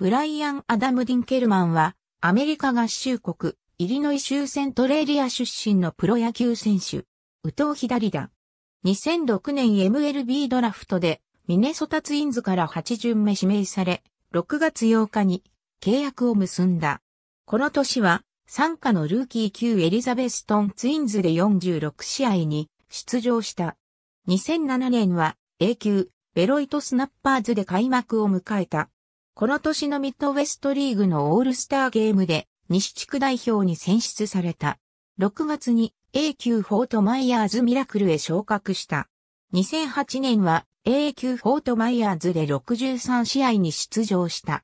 ブライアン・アダム・ディンケルマンは、アメリカ合衆国、イリノイ州セントレーリア出身のプロ野球選手、右投左打。2006年 MLB ドラフトで、ミネソタツインズから8巡目指名され、6月8日に契約を結んだ。この年は、参加のルーキー級エリザベストンツインズで46試合に出場した。2007年は A 級ベロイトスナッパーズで開幕を迎えた。この年のミッドウェストリーグのオールスターゲームで西地区代表に選出された。6月に A 級フォートマイヤーズミラクルへ昇格した。2008年は A 級フォートマイヤーズで63試合に出場した。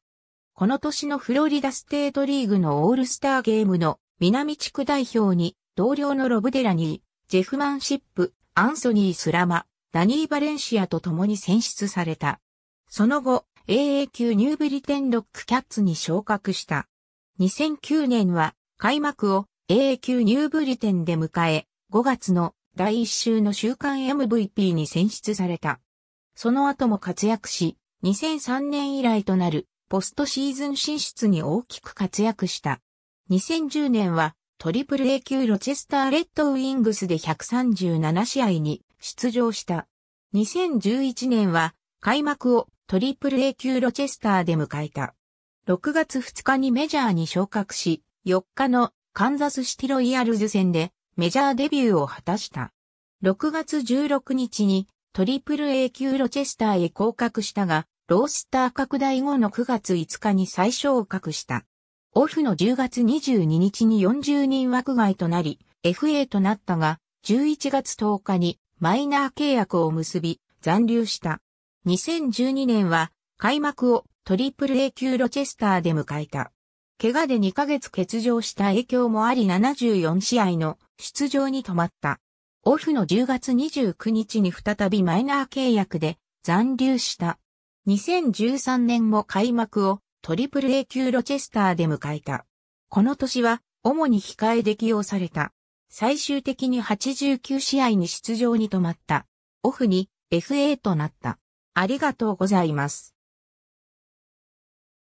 この年のフロリダステートリーグのオールスターゲームの南地区代表に同僚のロブデラニー、ジェフマンシップ、アンソニー・スラマ、ダニー・バレンシアと共に選出された。その後、AA 級ニューブリテンロックキャッツに昇格した。2009年は開幕を AA 級ニューブリテンで迎え、5月の第1週の週間 MVP に選出された。その後も活躍し、2003年以来となるポストシーズン進出に大きく活躍した。2010年はトリプル A 級ロチェスターレッドウィングスで137試合に出場した。2011年は開幕をトリプル A 級ロチェスターで迎えた。6月2日にメジャーに昇格し、4日のカンザスシティロイヤルズ戦でメジャーデビューを果たした。6月16日にトリプル A 級ロチェスターへ降格したが、ロースター拡大後の9月5日に小昇格した。オフの10月22日に40人枠外となり、FA となったが、11月10日にマイナー契約を結び、残留した。2012年は開幕をトリプル A 級ロチェスターで迎えた。怪我で2ヶ月欠場した影響もあり74試合の出場に止まった。オフの10月29日に再びマイナー契約で残留した。2013年も開幕をトリプル A 級ロチェスターで迎えた。この年は主に控えで起用された。最終的に89試合に出場に止まった。オフに FA となった。ありがとうございます。